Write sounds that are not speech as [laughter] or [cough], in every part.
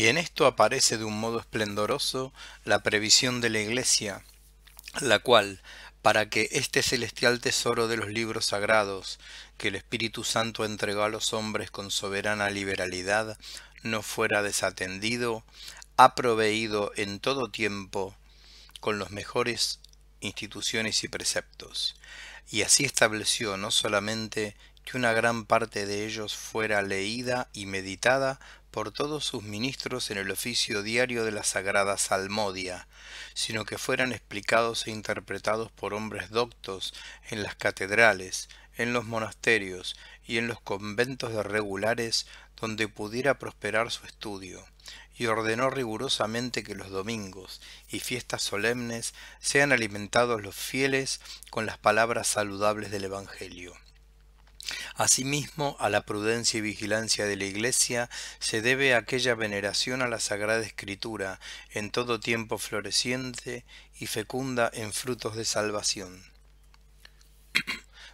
Y en esto aparece de un modo esplendoroso la previsión de la Iglesia, la cual, para que este celestial tesoro de los libros sagrados, que el Espíritu Santo entregó a los hombres con soberana liberalidad, no fuera desatendido, ha proveído en todo tiempo con los mejores instituciones y preceptos. Y así estableció no solamente que una gran parte de ellos fuera leída y meditada, por todos sus ministros en el oficio diario de la sagrada Salmodia, sino que fueran explicados e interpretados por hombres doctos en las catedrales, en los monasterios y en los conventos de regulares donde pudiera prosperar su estudio, y ordenó rigurosamente que los domingos y fiestas solemnes sean alimentados los fieles con las palabras saludables del Evangelio Asimismo, a la prudencia y vigilancia de la Iglesia se debe aquella veneración a la Sagrada Escritura, en todo tiempo floreciente y fecunda en frutos de salvación.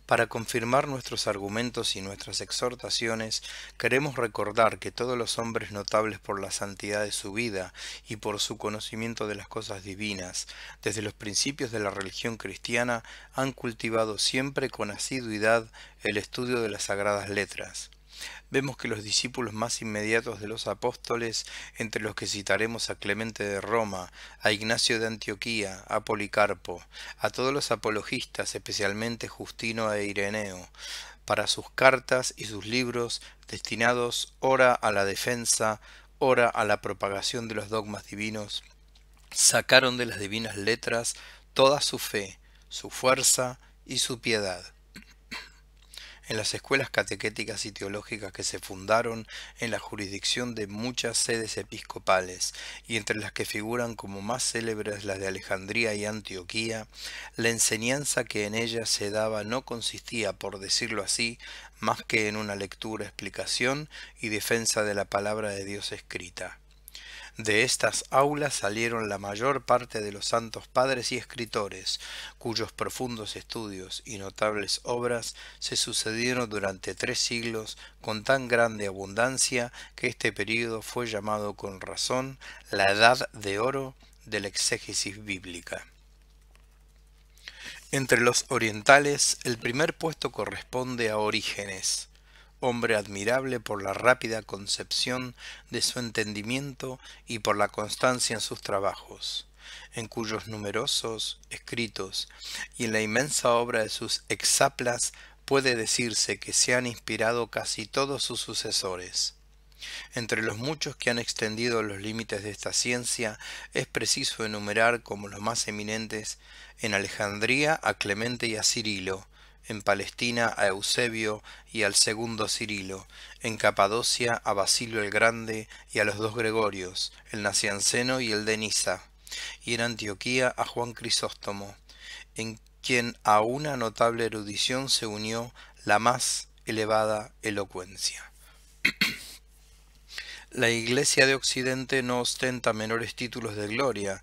Para confirmar nuestros argumentos y nuestras exhortaciones, queremos recordar que todos los hombres notables por la santidad de su vida y por su conocimiento de las cosas divinas, desde los principios de la religión cristiana, han cultivado siempre con asiduidad el estudio de las sagradas letras vemos que los discípulos más inmediatos de los apóstoles, entre los que citaremos a Clemente de Roma, a Ignacio de Antioquía, a Policarpo, a todos los apologistas, especialmente Justino e Ireneo, para sus cartas y sus libros destinados ora a la defensa, ora a la propagación de los dogmas divinos, sacaron de las divinas letras toda su fe, su fuerza y su piedad en las escuelas catequéticas y teológicas que se fundaron en la jurisdicción de muchas sedes episcopales, y entre las que figuran como más célebres las de Alejandría y Antioquía, la enseñanza que en ellas se daba no consistía, por decirlo así, más que en una lectura, explicación y defensa de la palabra de Dios escrita. De estas aulas salieron la mayor parte de los santos padres y escritores, cuyos profundos estudios y notables obras se sucedieron durante tres siglos con tan grande abundancia que este período fue llamado con razón la Edad de Oro de la exégesis bíblica. Entre los orientales, el primer puesto corresponde a Orígenes, hombre admirable por la rápida concepción de su entendimiento y por la constancia en sus trabajos, en cuyos numerosos escritos y en la inmensa obra de sus exaplas puede decirse que se han inspirado casi todos sus sucesores. Entre los muchos que han extendido los límites de esta ciencia, es preciso enumerar como los más eminentes en Alejandría a Clemente y a Cirilo, en Palestina a Eusebio y al segundo Cirilo, en Capadocia a Basilio el Grande y a los dos Gregorios, el Nacianceno y el de Nisa, y en Antioquía a Juan Crisóstomo, en quien a una notable erudición se unió la más elevada elocuencia. [clears throat] La Iglesia de Occidente no ostenta menores títulos de gloria,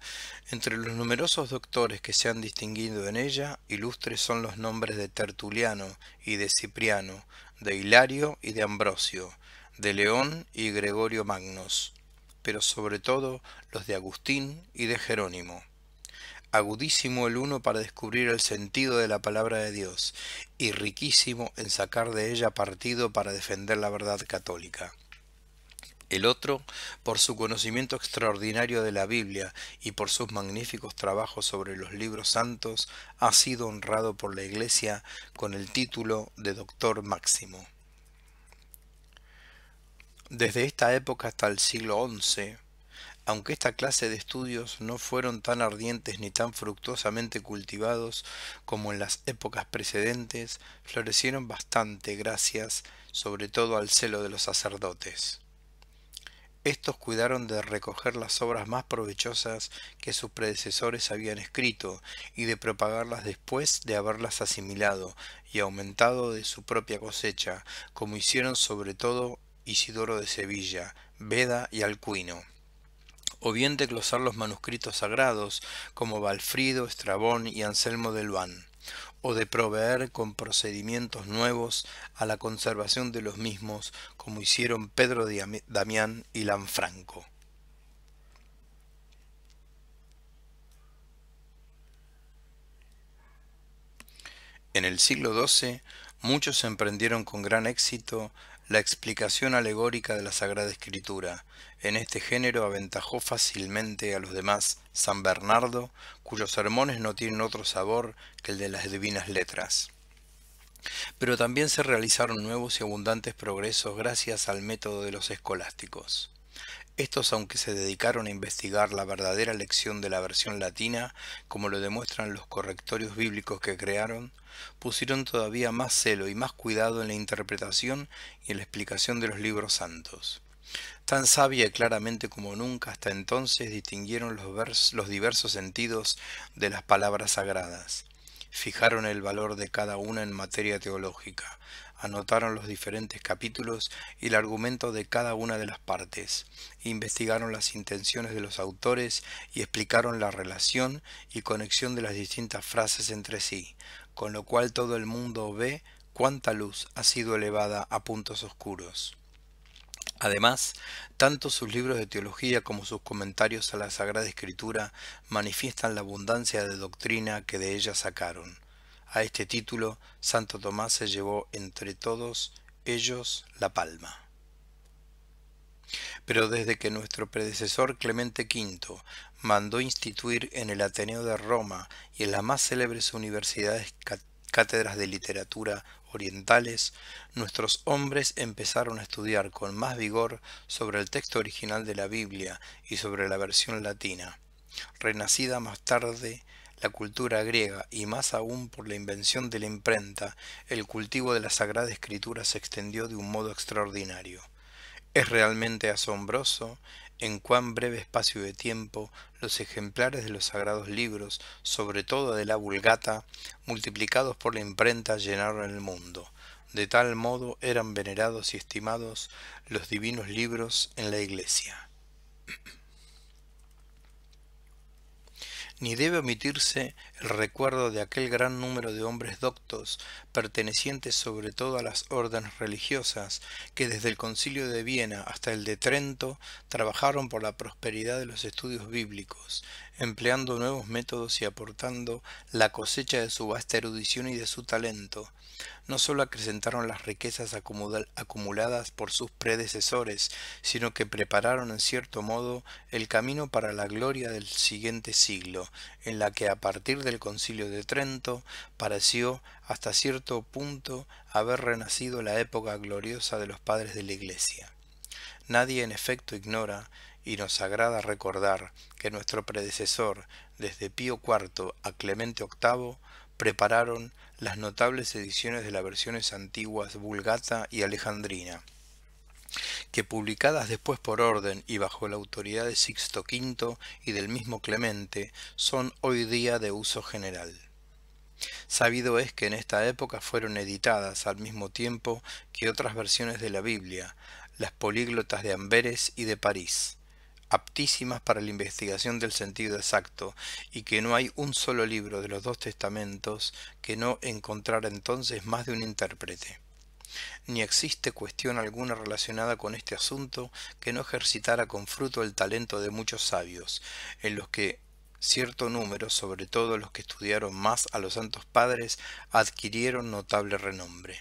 entre los numerosos doctores que se han distinguido en ella, ilustres son los nombres de Tertuliano y de Cipriano, de Hilario y de Ambrosio, de León y Gregorio Magnos, pero sobre todo los de Agustín y de Jerónimo agudísimo el uno para descubrir el sentido de la palabra de Dios y riquísimo en sacar de ella partido para defender la verdad católica. El otro, por su conocimiento extraordinario de la Biblia y por sus magníficos trabajos sobre los libros santos, ha sido honrado por la Iglesia con el título de Doctor Máximo. Desde esta época hasta el siglo XI, aunque esta clase de estudios no fueron tan ardientes ni tan fructuosamente cultivados como en las épocas precedentes, florecieron bastante gracias sobre todo al celo de los sacerdotes. Estos cuidaron de recoger las obras más provechosas que sus predecesores habían escrito y de propagarlas después de haberlas asimilado y aumentado de su propia cosecha, como hicieron sobre todo Isidoro de Sevilla, Beda y Alcuino o bien de glosar los manuscritos sagrados como Valfrido, Estrabón y Anselmo de Luán o de proveer con procedimientos nuevos a la conservación de los mismos, como hicieron Pedro Damián y Lanfranco. En el siglo XII, muchos emprendieron con gran éxito la explicación alegórica de la Sagrada Escritura. En este género aventajó fácilmente a los demás San Bernardo, cuyos sermones no tienen otro sabor que el de las divinas letras. Pero también se realizaron nuevos y abundantes progresos gracias al método de los escolásticos. Estos, aunque se dedicaron a investigar la verdadera lección de la versión latina, como lo demuestran los correctorios bíblicos que crearon, pusieron todavía más celo y más cuidado en la interpretación y en la explicación de los libros santos. Tan sabia y claramente como nunca hasta entonces distinguieron los, los diversos sentidos de las palabras sagradas. Fijaron el valor de cada una en materia teológica, anotaron los diferentes capítulos y el argumento de cada una de las partes, investigaron las intenciones de los autores y explicaron la relación y conexión de las distintas frases entre sí, con lo cual todo el mundo ve cuánta luz ha sido elevada a puntos oscuros. Además, tanto sus libros de teología como sus comentarios a la Sagrada Escritura manifiestan la abundancia de doctrina que de ella sacaron, a este título, Santo Tomás se llevó entre todos ellos la palma. Pero desde que nuestro predecesor Clemente V mandó instituir en el Ateneo de Roma y en las más célebres universidades cátedras de literatura orientales, nuestros hombres empezaron a estudiar con más vigor sobre el texto original de la Biblia y sobre la versión latina, renacida más tarde la cultura griega y más aún por la invención de la imprenta, el cultivo de la Sagrada Escritura se extendió de un modo extraordinario. Es realmente asombroso en cuán breve espacio de tiempo los ejemplares de los sagrados libros, sobre todo de la Vulgata, multiplicados por la imprenta, llenaron el mundo. De tal modo eran venerados y estimados los divinos libros en la Iglesia. [clears throat] ni debe omitirse recuerdo de aquel gran número de hombres doctos, pertenecientes sobre todo a las órdenes religiosas, que desde el concilio de Viena hasta el de Trento trabajaron por la prosperidad de los estudios bíblicos, empleando nuevos métodos y aportando la cosecha de su vasta erudición y de su talento. No sólo acrecentaron las riquezas acumuladas por sus predecesores, sino que prepararon en cierto modo el camino para la gloria del siguiente siglo, en la que a partir de el concilio de Trento, pareció hasta cierto punto haber renacido la época gloriosa de los padres de la Iglesia. Nadie en efecto ignora y nos agrada recordar que nuestro predecesor, desde Pío IV a Clemente VIII, prepararon las notables ediciones de las versiones antiguas Vulgata y Alejandrina que publicadas después por orden y bajo la autoridad de Sixto V y del mismo Clemente, son hoy día de uso general. Sabido es que en esta época fueron editadas al mismo tiempo que otras versiones de la Biblia, las políglotas de Amberes y de París, aptísimas para la investigación del sentido exacto, y que no hay un solo libro de los dos testamentos que no encontrara entonces más de un intérprete ni existe cuestión alguna relacionada con este asunto que no ejercitara con fruto el talento de muchos sabios, en los que cierto número, sobre todo los que estudiaron más a los santos padres, adquirieron notable renombre.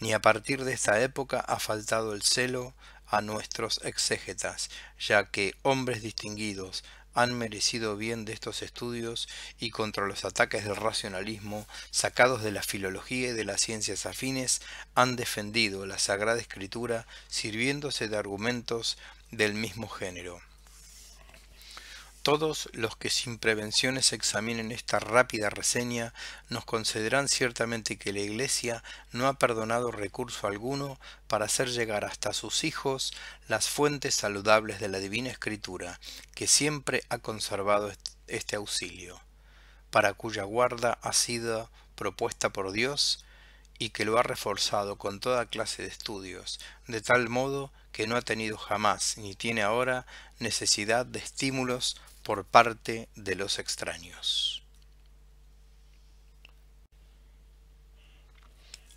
Ni a partir de esta época ha faltado el celo a nuestros exégetas, ya que hombres distinguidos, han merecido bien de estos estudios y contra los ataques del racionalismo sacados de la filología y de las ciencias afines han defendido la Sagrada Escritura sirviéndose de argumentos del mismo género. Todos los que sin prevenciones examinen esta rápida reseña nos concederán ciertamente que la Iglesia no ha perdonado recurso alguno para hacer llegar hasta sus hijos las fuentes saludables de la Divina Escritura, que siempre ha conservado este auxilio, para cuya guarda ha sido propuesta por Dios y que lo ha reforzado con toda clase de estudios, de tal modo que no ha tenido jamás ni tiene ahora necesidad de estímulos por parte de los extraños.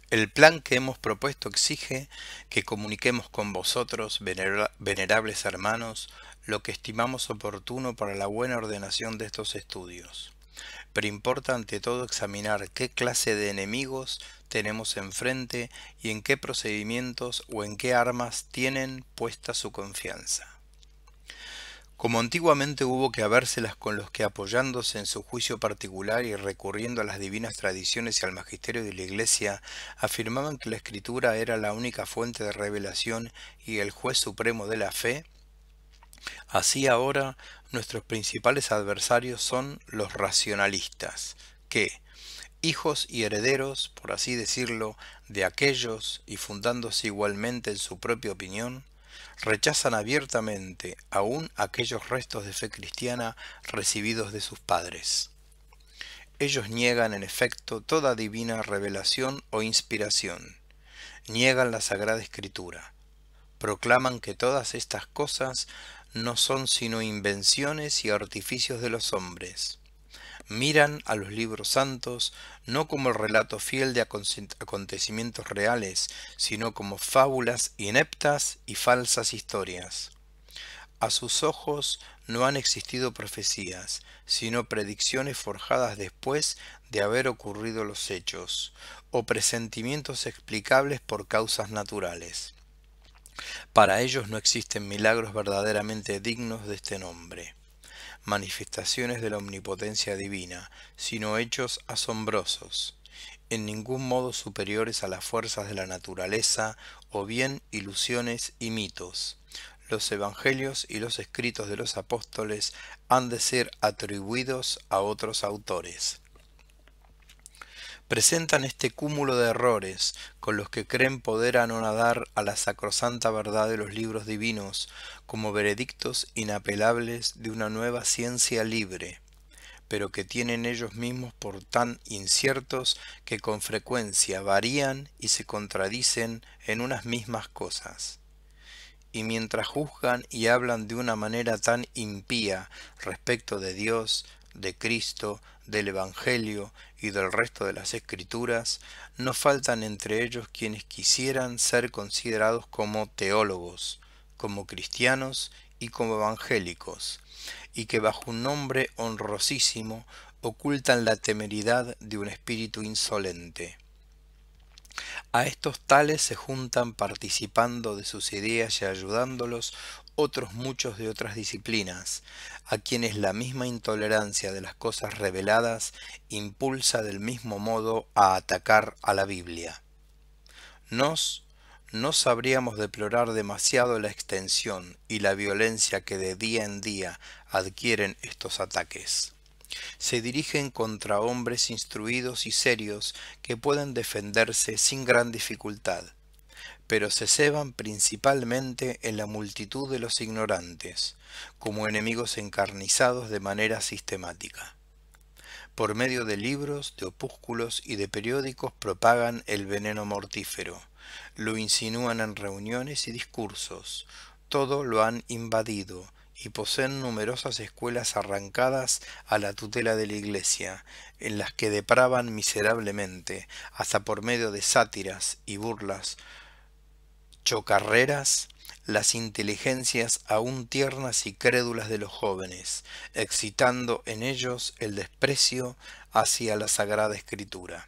El plan que hemos propuesto exige que comuniquemos con vosotros, venerables hermanos, lo que estimamos oportuno para la buena ordenación de estos estudios. Pero importa ante todo examinar qué clase de enemigos tenemos enfrente y en qué procedimientos o en qué armas tienen puesta su confianza como antiguamente hubo que habérselas con los que apoyándose en su juicio particular y recurriendo a las divinas tradiciones y al magisterio de la Iglesia, afirmaban que la Escritura era la única fuente de revelación y el juez supremo de la fe, así ahora nuestros principales adversarios son los racionalistas, que, hijos y herederos, por así decirlo, de aquellos, y fundándose igualmente en su propia opinión, rechazan abiertamente aún aquellos restos de fe cristiana recibidos de sus padres. Ellos niegan en efecto toda divina revelación o inspiración, niegan la Sagrada Escritura, proclaman que todas estas cosas no son sino invenciones y artificios de los hombres, miran a los libros santos no como el relato fiel de acontecimientos reales, sino como fábulas ineptas y falsas historias. A sus ojos no han existido profecías, sino predicciones forjadas después de haber ocurrido los hechos, o presentimientos explicables por causas naturales. Para ellos no existen milagros verdaderamente dignos de este nombre manifestaciones de la omnipotencia divina, sino hechos asombrosos, en ningún modo superiores a las fuerzas de la naturaleza, o bien ilusiones y mitos. Los evangelios y los escritos de los apóstoles han de ser atribuidos a otros autores presentan este cúmulo de errores con los que creen poder anonadar a la sacrosanta verdad de los libros divinos como veredictos inapelables de una nueva ciencia libre, pero que tienen ellos mismos por tan inciertos que con frecuencia varían y se contradicen en unas mismas cosas y mientras juzgan y hablan de una manera tan impía respecto de Dios, de Cristo, del Evangelio y del resto de las Escrituras, no faltan entre ellos quienes quisieran ser considerados como teólogos, como cristianos y como evangélicos, y que bajo un nombre honrosísimo ocultan la temeridad de un espíritu insolente. A estos tales se juntan participando de sus ideas y ayudándolos otros muchos de otras disciplinas, a quienes la misma intolerancia de las cosas reveladas impulsa del mismo modo a atacar a la Biblia. Nos no sabríamos deplorar demasiado la extensión y la violencia que de día en día adquieren estos ataques. Se dirigen contra hombres instruidos y serios que pueden defenderse sin gran dificultad, pero se ceban principalmente en la multitud de los ignorantes, como enemigos encarnizados de manera sistemática. Por medio de libros, de opúsculos y de periódicos propagan el veneno mortífero, lo insinúan en reuniones y discursos, todo lo han invadido, y poseen numerosas escuelas arrancadas a la tutela de la Iglesia, en las que depravan miserablemente, hasta por medio de sátiras y burlas, chocarreras, las inteligencias aún tiernas y crédulas de los jóvenes, excitando en ellos el desprecio hacia la Sagrada Escritura.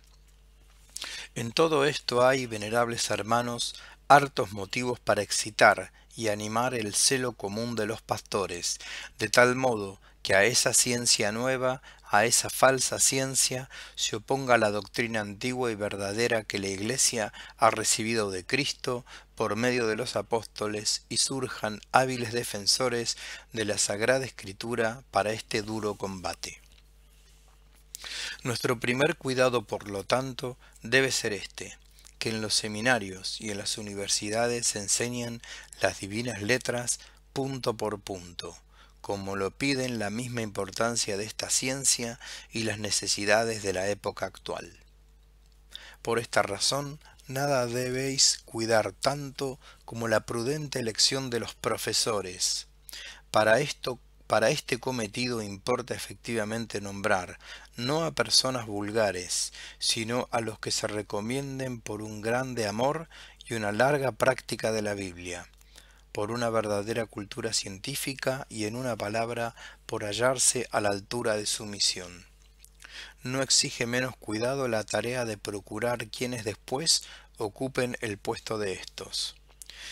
En todo esto hay, venerables hermanos, hartos motivos para excitar y animar el celo común de los pastores, de tal modo que a esa ciencia nueva, a esa falsa ciencia, se oponga la doctrina antigua y verdadera que la Iglesia ha recibido de Cristo por medio de los apóstoles y surjan hábiles defensores de la Sagrada Escritura para este duro combate. Nuestro primer cuidado, por lo tanto, debe ser este, que en los seminarios y en las universidades se enseñan las divinas letras punto por punto, como lo piden la misma importancia de esta ciencia y las necesidades de la época actual. Por esta razón, nada debéis cuidar tanto como la prudente elección de los profesores. Para esto para este cometido importa efectivamente nombrar, no a personas vulgares, sino a los que se recomienden por un grande amor y una larga práctica de la Biblia, por una verdadera cultura científica y en una palabra, por hallarse a la altura de su misión no exige menos cuidado la tarea de procurar quienes después ocupen el puesto de estos.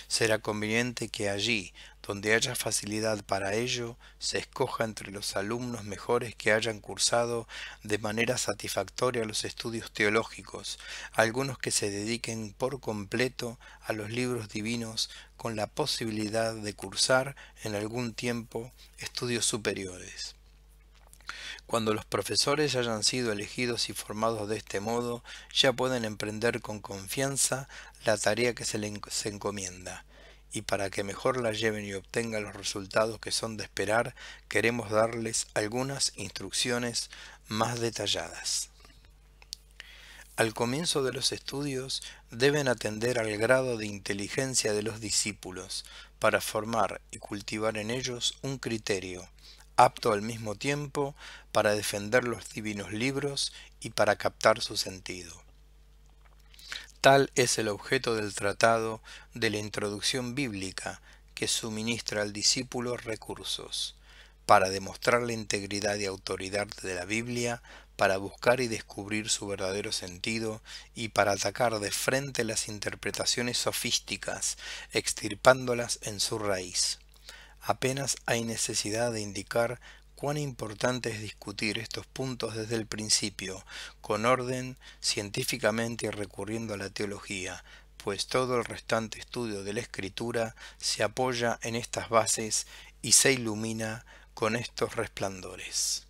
Será conveniente que allí, donde haya facilidad para ello, se escoja entre los alumnos mejores que hayan cursado de manera satisfactoria los estudios teológicos, algunos que se dediquen por completo a los libros divinos con la posibilidad de cursar en algún tiempo estudios superiores. Cuando los profesores hayan sido elegidos y formados de este modo, ya pueden emprender con confianza la tarea que se les encomienda. Y para que mejor la lleven y obtengan los resultados que son de esperar, queremos darles algunas instrucciones más detalladas. Al comienzo de los estudios deben atender al grado de inteligencia de los discípulos para formar y cultivar en ellos un criterio, apto al mismo tiempo para defender los divinos libros y para captar su sentido. Tal es el objeto del tratado de la introducción bíblica que suministra al discípulo recursos para demostrar la integridad y autoridad de la Biblia, para buscar y descubrir su verdadero sentido y para atacar de frente las interpretaciones sofísticas, extirpándolas en su raíz apenas hay necesidad de indicar cuán importante es discutir estos puntos desde el principio, con orden, científicamente y recurriendo a la teología, pues todo el restante estudio de la escritura se apoya en estas bases y se ilumina con estos resplandores.